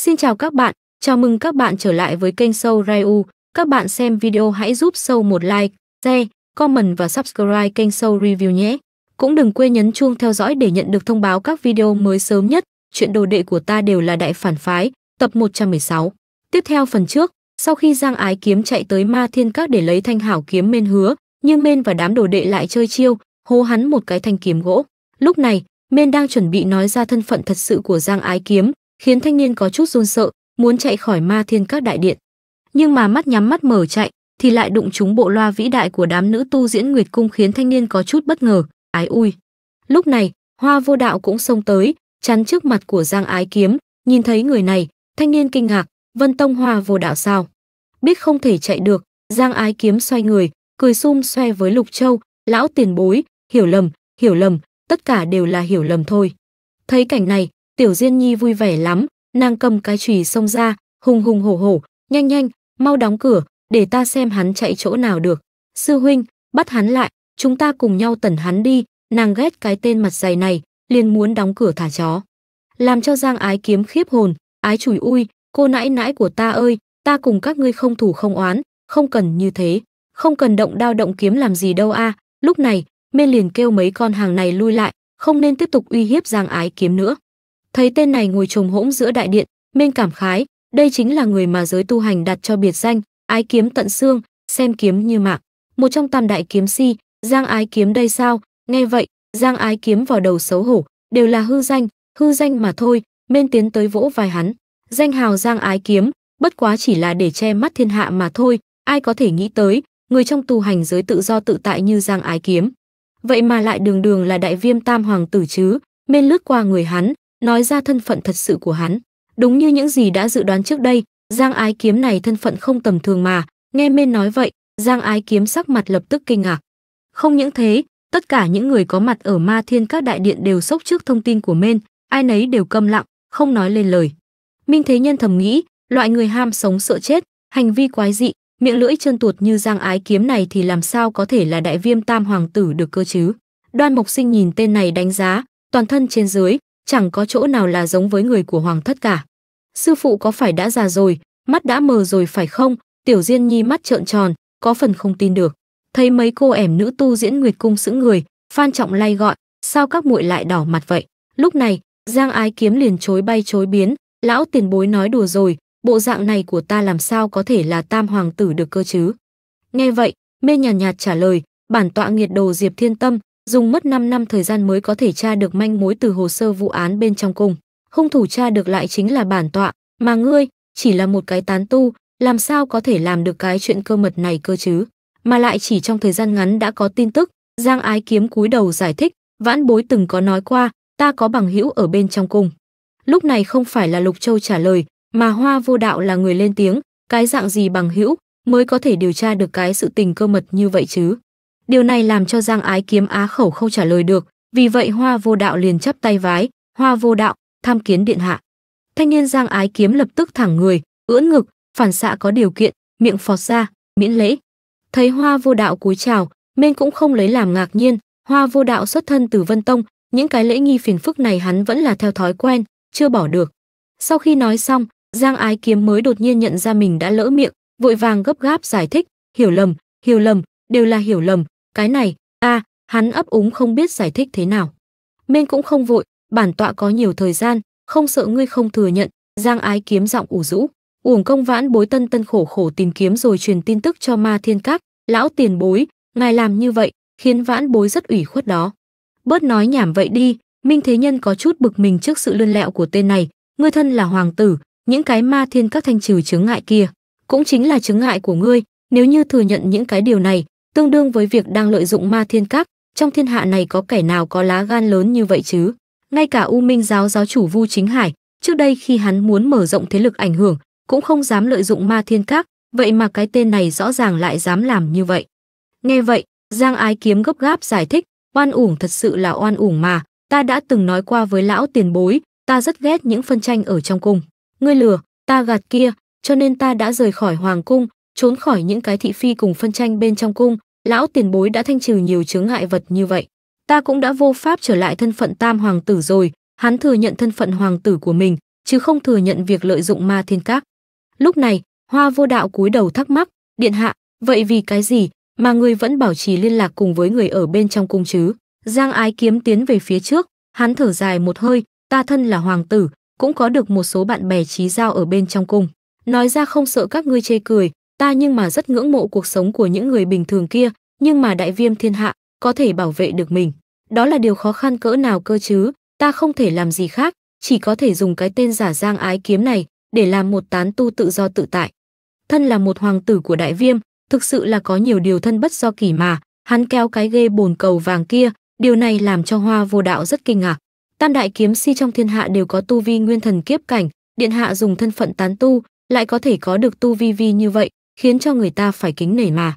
Xin chào các bạn, chào mừng các bạn trở lại với kênh Sâu Ryu. Các bạn xem video hãy giúp Sâu một like, share, comment và subscribe kênh Sâu Review nhé. Cũng đừng quên nhấn chuông theo dõi để nhận được thông báo các video mới sớm nhất. Chuyện đồ đệ của ta đều là đại phản phái, tập 116. Tiếp theo phần trước, sau khi Giang Ái Kiếm chạy tới Ma Thiên Các để lấy thanh hảo kiếm Mên hứa, nhưng Mên và đám đồ đệ lại chơi chiêu, hô hắn một cái thanh kiếm gỗ. Lúc này, Mên đang chuẩn bị nói ra thân phận thật sự của Giang Ái Kiếm, khiến thanh niên có chút run sợ, muốn chạy khỏi ma thiên các đại điện. Nhưng mà mắt nhắm mắt mở chạy, thì lại đụng trúng bộ loa vĩ đại của đám nữ tu diễn nguyệt cung khiến thanh niên có chút bất ngờ, ái ui. Lúc này, hoa vô đạo cũng xông tới, chắn trước mặt của giang ái kiếm, nhìn thấy người này, thanh niên kinh ngạc, vân tông hoa vô đạo sao. Biết không thể chạy được, giang ái kiếm xoay người, cười sum xoe với lục châu, lão tiền bối, hiểu lầm, hiểu lầm, tất cả đều là hiểu lầm thôi. Thấy cảnh này, Tiểu Diên Nhi vui vẻ lắm, nàng cầm cái chùy xông ra, hùng hùng hổ hổ, nhanh nhanh, mau đóng cửa, để ta xem hắn chạy chỗ nào được. Sư huynh, bắt hắn lại, chúng ta cùng nhau tẩn hắn đi, nàng ghét cái tên mặt dày này, liền muốn đóng cửa thả chó. Làm cho Giang Ái Kiếm khiếp hồn, ái chùi ui, cô nãi nãi của ta ơi, ta cùng các ngươi không thủ không oán, không cần như thế, không cần động đao động kiếm làm gì đâu a. Lúc này, Mên liền kêu mấy con hàng này lui lại, không nên tiếp tục uy hiếp Giang Ái Kiếm nữa thấy tên này ngồi trồng hỗn giữa đại điện minh cảm khái đây chính là người mà giới tu hành đặt cho biệt danh ái kiếm tận xương xem kiếm như mạng một trong tam đại kiếm si giang ái kiếm đây sao nghe vậy giang ái kiếm vào đầu xấu hổ đều là hư danh hư danh mà thôi nên tiến tới vỗ vai hắn danh hào giang ái kiếm bất quá chỉ là để che mắt thiên hạ mà thôi ai có thể nghĩ tới người trong tu hành giới tự do tự tại như giang ái kiếm vậy mà lại đường đường là đại viêm tam hoàng tử chứ mên lướt qua người hắn nói ra thân phận thật sự của hắn. Đúng như những gì đã dự đoán trước đây, Giang Ái Kiếm này thân phận không tầm thường mà, nghe Mên nói vậy, Giang Ái Kiếm sắc mặt lập tức kinh ngạc. Không những thế, tất cả những người có mặt ở Ma Thiên các đại điện đều sốc trước thông tin của Mên, ai nấy đều câm lặng, không nói lên lời. Minh Thế Nhân thầm nghĩ, loại người ham sống sợ chết, hành vi quái dị, miệng lưỡi chân tuột như Giang Ái Kiếm này thì làm sao có thể là đại viêm tam hoàng tử được cơ chứ? Đoan Mộc Sinh nhìn tên này đánh giá, toàn thân trên dưới, chẳng có chỗ nào là giống với người của hoàng thất cả. Sư phụ có phải đã già rồi, mắt đã mờ rồi phải không? Tiểu Diên Nhi mắt trợn tròn, có phần không tin được. Thấy mấy cô ẻm nữ tu diễn Nguyệt cung sững người, Phan Trọng lay gọi, sao các muội lại đỏ mặt vậy? Lúc này, Giang Ái Kiếm liền chối bay chối biến, lão tiền bối nói đùa rồi, bộ dạng này của ta làm sao có thể là tam hoàng tử được cơ chứ? Nghe vậy, Mê nhàn nhạt, nhạt trả lời, bản tọa nghiệt đồ Diệp Thiên Tâm, dùng mất 5 năm thời gian mới có thể tra được manh mối từ hồ sơ vụ án bên trong cung. Hung thủ tra được lại chính là bản tọa, mà ngươi chỉ là một cái tán tu, làm sao có thể làm được cái chuyện cơ mật này cơ chứ? Mà lại chỉ trong thời gian ngắn đã có tin tức, Giang Ái Kiếm cúi đầu giải thích, vãn bối từng có nói qua, ta có bằng hữu ở bên trong cung. Lúc này không phải là Lục Châu trả lời, mà Hoa Vô Đạo là người lên tiếng, cái dạng gì bằng hữu mới có thể điều tra được cái sự tình cơ mật như vậy chứ? Điều này làm cho Giang Ái Kiếm á khẩu không trả lời được, vì vậy Hoa Vô Đạo liền chấp tay vái, "Hoa Vô Đạo, tham kiến điện hạ." Thanh niên Giang Ái Kiếm lập tức thẳng người, ưỡn ngực, phản xạ có điều kiện, miệng phọt ra, miễn lễ. Thấy Hoa Vô Đạo cúi chào, Mên cũng không lấy làm ngạc nhiên, Hoa Vô Đạo xuất thân từ Vân Tông, những cái lễ nghi phiền phức này hắn vẫn là theo thói quen, chưa bỏ được. Sau khi nói xong, Giang Ái Kiếm mới đột nhiên nhận ra mình đã lỡ miệng, vội vàng gấp gáp giải thích, hiểu lầm, hiểu lầm, đều là hiểu lầm, cái này a à, hắn ấp úng không biết giải thích thế nào minh cũng không vội bản tọa có nhiều thời gian không sợ ngươi không thừa nhận giang ái kiếm giọng ủ rũ uổng công vãn bối tân tân khổ khổ tìm kiếm rồi truyền tin tức cho ma thiên các lão tiền bối ngài làm như vậy khiến vãn bối rất ủy khuất đó bớt nói nhảm vậy đi minh thế nhân có chút bực mình trước sự lươn lẹo của tên này ngươi thân là hoàng tử những cái ma thiên các thanh trừ chứng ngại kia cũng chính là chứng ngại của ngươi nếu như thừa nhận những cái điều này tương đương với việc đang lợi dụng ma thiên các, trong thiên hạ này có kẻ nào có lá gan lớn như vậy chứ? Ngay cả U Minh giáo giáo chủ Vu Chính Hải, trước đây khi hắn muốn mở rộng thế lực ảnh hưởng, cũng không dám lợi dụng ma thiên các, vậy mà cái tên này rõ ràng lại dám làm như vậy. Nghe vậy, Giang Ái Kiếm gấp gáp giải thích, oan uổng thật sự là oan uổng mà, ta đã từng nói qua với lão tiền bối, ta rất ghét những phân tranh ở trong cung. Ngươi lừa, ta gạt kia, cho nên ta đã rời khỏi hoàng cung, trốn khỏi những cái thị phi cùng phân tranh bên trong cung, lão tiền bối đã thanh trừ nhiều chướng ngại vật như vậy. Ta cũng đã vô pháp trở lại thân phận tam hoàng tử rồi, hắn thừa nhận thân phận hoàng tử của mình, chứ không thừa nhận việc lợi dụng ma thiên các. Lúc này, hoa vô đạo cúi đầu thắc mắc, điện hạ, vậy vì cái gì mà người vẫn bảo trì liên lạc cùng với người ở bên trong cung chứ? Giang ái kiếm tiến về phía trước, hắn thở dài một hơi, ta thân là hoàng tử, cũng có được một số bạn bè trí giao ở bên trong cung. Nói ra không sợ các ngươi chê cười, ta nhưng mà rất ngưỡng mộ cuộc sống của những người bình thường kia, nhưng mà đại viêm thiên hạ có thể bảo vệ được mình. Đó là điều khó khăn cỡ nào cơ chứ, ta không thể làm gì khác, chỉ có thể dùng cái tên giả giang ái kiếm này để làm một tán tu tự do tự tại. Thân là một hoàng tử của đại viêm, thực sự là có nhiều điều thân bất do kỳ mà, hắn kéo cái ghê bồn cầu vàng kia, điều này làm cho hoa vô đạo rất kinh ngạc. Tam đại kiếm si trong thiên hạ đều có tu vi nguyên thần kiếp cảnh, điện hạ dùng thân phận tán tu, lại có thể có được tu vi vi như vậy, khiến cho người ta phải kính nể mà.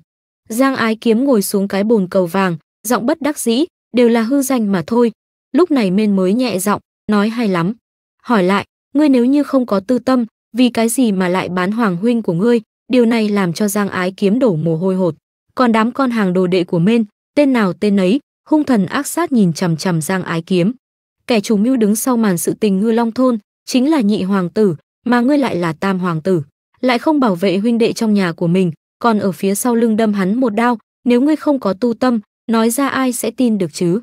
Giang Ái Kiếm ngồi xuống cái bồn cầu vàng, giọng bất đắc dĩ, đều là hư danh mà thôi. Lúc này Mên mới nhẹ giọng, nói hay lắm. Hỏi lại, ngươi nếu như không có tư tâm, vì cái gì mà lại bán hoàng huynh của ngươi, điều này làm cho Giang Ái Kiếm đổ mồ hôi hột. Còn đám con hàng đồ đệ của Mên, tên nào tên ấy, hung thần ác sát nhìn chằm chằm Giang Ái Kiếm. Kẻ chủ mưu đứng sau màn sự tình ngư long thôn, chính là nhị hoàng tử, mà ngươi lại là tam hoàng tử lại không bảo vệ huynh đệ trong nhà của mình, còn ở phía sau lưng đâm hắn một đao, nếu ngươi không có tu tâm, nói ra ai sẽ tin được chứ.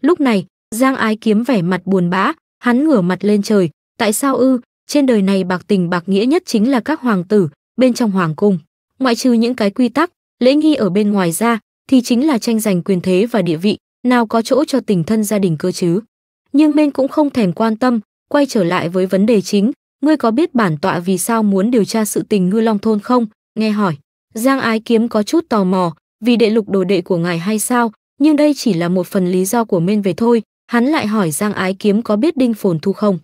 Lúc này, Giang Ái Kiếm vẻ mặt buồn bã, hắn ngửa mặt lên trời, tại sao ư, trên đời này bạc tình bạc nghĩa nhất chính là các hoàng tử, bên trong hoàng cung. Ngoại trừ những cái quy tắc, lễ nghi ở bên ngoài ra, thì chính là tranh giành quyền thế và địa vị, nào có chỗ cho tình thân gia đình cơ chứ. Nhưng bên cũng không thèm quan tâm, quay trở lại với vấn đề chính, ngươi có biết bản tọa vì sao muốn điều tra sự tình ngư long thôn không? Nghe hỏi, Giang Ái Kiếm có chút tò mò, vì đệ lục đồ đệ của ngài hay sao, nhưng đây chỉ là một phần lý do của men về thôi, hắn lại hỏi Giang Ái Kiếm có biết Đinh Phồn Thu không?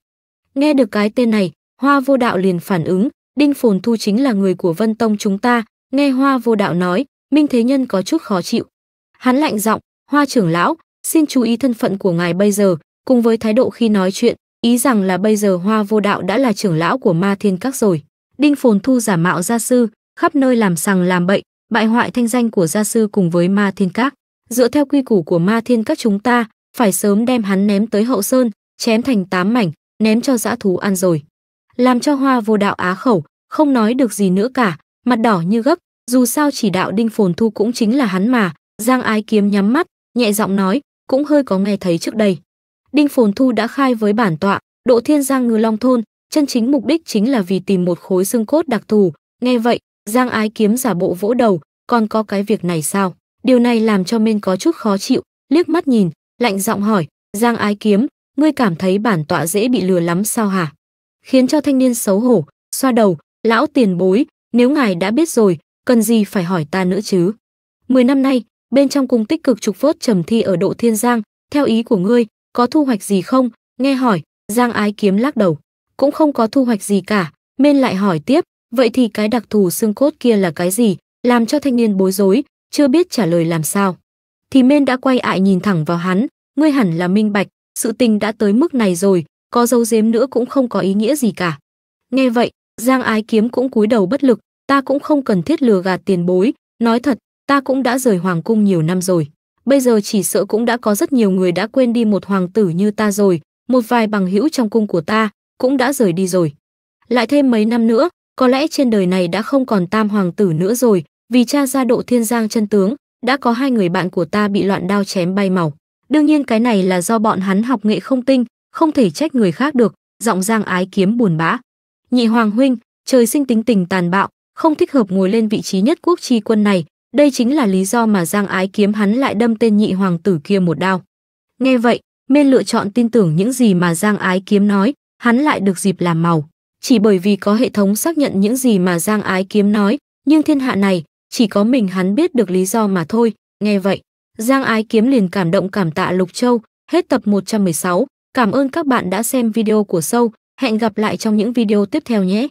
Nghe được cái tên này, Hoa Vô Đạo liền phản ứng, Đinh Phồn Thu chính là người của Vân Tông chúng ta, nghe Hoa Vô Đạo nói, Minh Thế Nhân có chút khó chịu. Hắn lạnh giọng, Hoa trưởng lão, xin chú ý thân phận của ngài bây giờ, cùng với thái độ khi nói chuyện, ý rằng là bây giờ Hoa Vô Đạo đã là trưởng lão của Ma Thiên Các rồi. Đinh Phồn Thu giả mạo gia sư, khắp nơi làm sằng làm bậy, bại hoại thanh danh của gia sư cùng với Ma Thiên Các. Dựa theo quy củ của Ma Thiên Các chúng ta, phải sớm đem hắn ném tới hậu sơn, chém thành tám mảnh, ném cho dã thú ăn rồi. Làm cho Hoa Vô Đạo á khẩu, không nói được gì nữa cả, mặt đỏ như gấc, dù sao chỉ đạo Đinh Phồn Thu cũng chính là hắn mà, Giang Ái Kiếm nhắm mắt, nhẹ giọng nói, cũng hơi có nghe thấy trước đây. Đinh Phồn Thu đã khai với bản tọa, Độ Thiên Giang Ngư Long thôn, chân chính mục đích chính là vì tìm một khối xương cốt đặc thù, nghe vậy, Giang Ái Kiếm giả bộ vỗ đầu, còn có cái việc này sao? Điều này làm cho Minh có chút khó chịu, liếc mắt nhìn, lạnh giọng hỏi, Giang Ái Kiếm, ngươi cảm thấy bản tọa dễ bị lừa lắm sao hả? Khiến cho thanh niên xấu hổ, xoa đầu, lão tiền bối, nếu ngài đã biết rồi, cần gì phải hỏi ta nữa chứ? Mười năm nay, bên trong cung tích cực trục vớt trầm thi ở độ thiên giang, theo ý của ngươi, có thu hoạch gì không? Nghe hỏi, Giang Ái Kiếm lắc đầu, cũng không có thu hoạch gì cả, Mên lại hỏi tiếp, vậy thì cái đặc thù xương cốt kia là cái gì, làm cho thanh niên bối rối, chưa biết trả lời làm sao. Thì Mên đã quay lại nhìn thẳng vào hắn, ngươi hẳn là minh bạch, sự tình đã tới mức này rồi, có dấu giếm nữa cũng không có ý nghĩa gì cả. Nghe vậy, Giang Ái Kiếm cũng cúi đầu bất lực, ta cũng không cần thiết lừa gạt tiền bối, nói thật, ta cũng đã rời hoàng cung nhiều năm rồi bây giờ chỉ sợ cũng đã có rất nhiều người đã quên đi một hoàng tử như ta rồi, một vài bằng hữu trong cung của ta cũng đã rời đi rồi. Lại thêm mấy năm nữa, có lẽ trên đời này đã không còn tam hoàng tử nữa rồi, vì cha gia độ thiên giang chân tướng, đã có hai người bạn của ta bị loạn đao chém bay màu. Đương nhiên cái này là do bọn hắn học nghệ không tinh, không thể trách người khác được, giọng giang ái kiếm buồn bã. Nhị hoàng huynh, trời sinh tính tình tàn bạo, không thích hợp ngồi lên vị trí nhất quốc tri quân này, đây chính là lý do mà Giang Ái Kiếm hắn lại đâm tên nhị hoàng tử kia một đao. Nghe vậy, Miên lựa chọn tin tưởng những gì mà Giang Ái Kiếm nói, hắn lại được dịp làm màu. Chỉ bởi vì có hệ thống xác nhận những gì mà Giang Ái Kiếm nói, nhưng thiên hạ này, chỉ có mình hắn biết được lý do mà thôi. Nghe vậy, Giang Ái Kiếm liền cảm động cảm tạ Lục Châu, hết tập 116. Cảm ơn các bạn đã xem video của Sâu, hẹn gặp lại trong những video tiếp theo nhé.